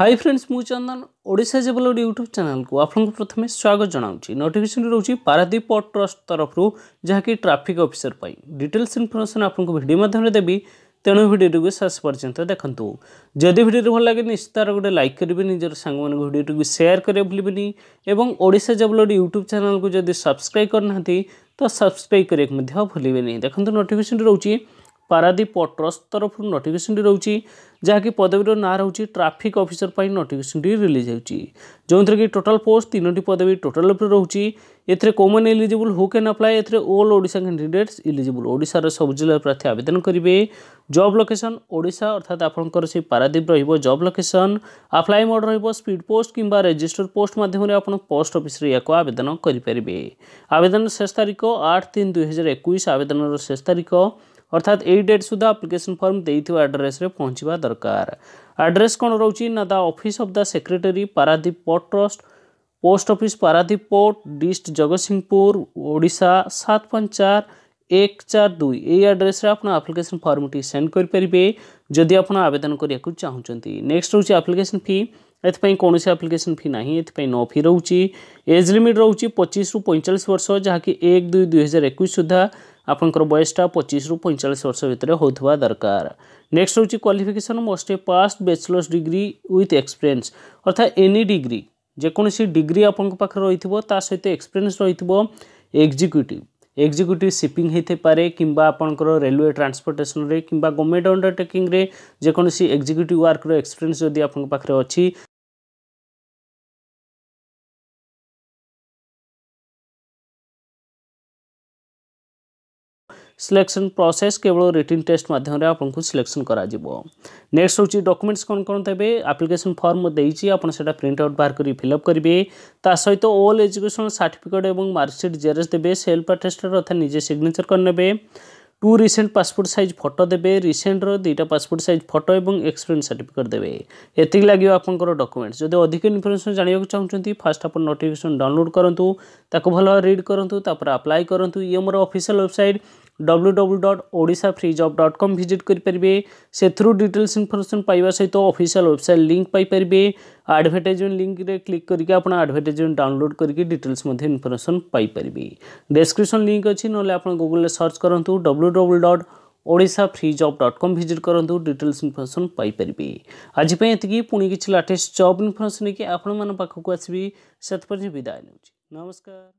hi friends মু চন্দন Odisha জেবলোড YouTube চ্যানেলকু আপনার প্রথমে স্বাগত জনাওছি নোটিফিকেসন রয়েছে পারাদ্বীপ পট ট্রস্ট তরফর যাকি ট্রাফিক অফিসর পাই ডিটেলস ইনফরমেশন আপনার ভিডিও মাধ্যমে দেবি তেণু ভিডিওটিকে শেষ পর্যন্ত দেখুন যদি ভিডিওটি ভাল লাগে নিশ্চিত তার গোটে লাইক করবে নিজের সাংগ ভিডিওটিকে সেয়ার করে ভুলবেনি এবং ওড়িশা জেবলোড ইউট্যুব চ্যানেলকু যদি সবসক্রাইব করে না তো সবসক্রাইব করা ভুলবেনি দেখুন নোটিফিকেসন রয়েছে ପାରାଦୀପ ଟ୍ରଷ୍ଟ ତରଫରୁ ନୋଟିଫିକେସନଟି ରହୁଛି ଯାହାକି ପଦବୀର ନାଁ ରହୁଛି ଟ୍ରାଫିକ୍ ଅଫିସର ପାଇଁ ନୋଟିଫିକେସନଟି ରିଲିଜ୍ ହେଉଛି ଯେଉଁଥିରେ କି ଟୋଟାଲ୍ ପୋଷ୍ଟ ତିନୋଟି ପଦବୀ ଟୋଟାଲ୍ ଉପରେ ରହୁଛି ଏଥିରେ କେଉଁମାନେ ଇଲିଜିବୁଲ୍ ହୁ କ୍ୟାନ୍ ଆପ୍ଲାଏ ଏଥିରେ ଅଲ୍ ଓଡ଼ିଶା କ୍ୟାଣ୍ଡିଡେଟ୍ସ ଇଲିଜିବୁଲ୍ ଓଡ଼ିଶାର ସବୁ ଜିଲ୍ଲାର ପ୍ରାର୍ଥୀ ଆବେଦନ କରିବେ ଜବ୍ ଲୋକେସନ୍ ଓଡ଼ିଶା ଅର୍ଥାତ୍ ଆପଣଙ୍କର ସେଇ ପାରାଦୀପ ରହିବ ଜବ୍ ଲୋକେସନ୍ ଆପ୍ଲାଏ ମୋଡ଼ ରହିବ ସ୍ପିଡ୍ ପୋଷ୍ଟ କିମ୍ବା ରେଜିଷ୍ଟର ପୋଷ୍ଟ ମାଧ୍ୟମରେ ଆପଣ ପୋଷ୍ଟ ଅଫିସରେ ଏହାକୁ ଆବେଦନ କରିପାରିବେ ଆବେଦନର ଶେଷ ତାରିଖ ଆଠ ତିନି ଦୁଇହଜାର ଏକୋଇଶ ଆବେଦନର ଶେଷ ତାରିଖ अर्थात यही डेट सुधा आप्लिकेसन फर्म दे आड्रेस पहुँचा दरकार आड्रेस कौन रोच ना the office of the secretary Paradip port trust post office Paradip port dist Jagatsinghpur Voda सात पाँच चार एक चार दुई यही आड्रेस आप्लिकेसन फर्म टी से करेंगे जदि आप आवेदन करने को नेक्स्ट रोचे आप्लिकेसन फी एपाई कौन से आप्लिकेसन फी ना ये नो फी रोच एज लिमिट रोच पचीस रु पैंचाश वर्ष जहाँकि एक दुई दुई हजार एक सुधा ଆପଣଙ୍କର ବୟସଟା ପଚିଶରୁ ପଇଁଚାଳିଶ ବର୍ଷ ଭିତରେ ହେଉଥିବା ଦରକାର ନେକ୍ସଟ ହେଉଛି qualification must a pass bachelors degree with experience ଅର୍ଥାତ୍ ଏନି ଡିଗ୍ରୀ ଯେକୌଣସି ଡିଗ୍ରୀ ଆପଣଙ୍କ ପାଖରେ ରହିଥିବ ତା ସହିତ ଏକ୍ସପିରିଏନ୍ସ ରହିଥିବ ଏକ୍ଜିକ୍ୟୁଟିଭ୍ ଏକ୍ଜିକ୍ୟୁଟିଭ୍ ସିପିଂ ହୋଇଥାଇପାରେ କିମ୍ବା ଆପଣଙ୍କର ରେଲୱେ ଟ୍ରାନ୍ସପୋର୍ଟେସନରେ କିମ୍ବା ଗଭର୍ଣ୍ଣମେଣ୍ଟ ଅଣ୍ଡରଟେକିଂରେ ଯେକୌଣସି ଏକ୍ଜିକ୍ୟୁଟିଭ୍ ୱାର୍କର ଏକ୍ସପିରିଏନ୍ସ ଯଦି ଆପଣଙ୍କ ପାଖରେ ଅଛି ସିଲେକ୍ସନ୍ ପ୍ରୋସେସ୍ କେବଳ ରିଟିନ୍ ଟେଷ୍ଟ ମାଧ୍ୟମରେ ଆପଣଙ୍କୁ ସିଲେକ୍ସନ୍ କରାଯିବ ନେକ୍ସଟ ହେଉଛି ଡକୁମେଣ୍ଟସ୍ କ'ଣ କ'ଣ ଦେବେ ଆପ୍ଲିକେସନ୍ ଫର୍ମ ଦେଇଛି ଆପଣ ସେଇଟା ପ୍ରିଣ୍ଟ ଆଉଟ୍ ବାହାର କରି ଫିଲ୍ଅପ୍ କରିବେ ତା ସହିତ ଅଲ୍ ଏଜୁକେସନ୍ ସାର୍ଟିଫିକେଟ୍ ଏବଂ ମାର୍କସିଟ୍ ଜେରକ୍ସ ଦେବେ ସେଲ୍ଫ ଆଟେଷ୍ଟେଡ଼୍ ଅର୍ଥାତ୍ ନିଜେ ସିଗ୍ନେଚର୍ କରିନେବେ two recent passport size photo দেবে রিসেন্টর দুইটা পাসপোর্ট সাইজ ফটো এবং এক্সপিরিয়েন্স সার্টিফিকেট দেবে এত লাগবে আপনার ডকুমেন্টস যদি অধিক ইনফরমেশন জাঁয়া চাহুমান ফার্স্ট আপনার নোটিফিকেসন ডাউনলোড করতু তাকে ভালো রিড করতু তাপরে আপ্লাই করতু ইয়ে মোর official website W W dot ओडा free job dot com visit करेंगे से डिटेल्स इनफर्मेसन पाया सहित अफिसील वेबसाइट लिंक पारे आडभर्टाइजमेंट लिंक में क्लिक करके आडभटाइजमेंट डाउनलोड करके डिटेल्स इनफर्मेसन पारे डेस्क्रिपन लिंक अच्छी ना आप गुगुल सर्च करूँ डब्ल्यू डब्ल्यू डट ओडा free job dot com visit करूँ डिटेल्स इनफर्मेसन पारे आज की पुणी किसी लाटेस्ट जब इनफर्मेसन लेकिन आपको आसबी विदाय नौ नमस्कार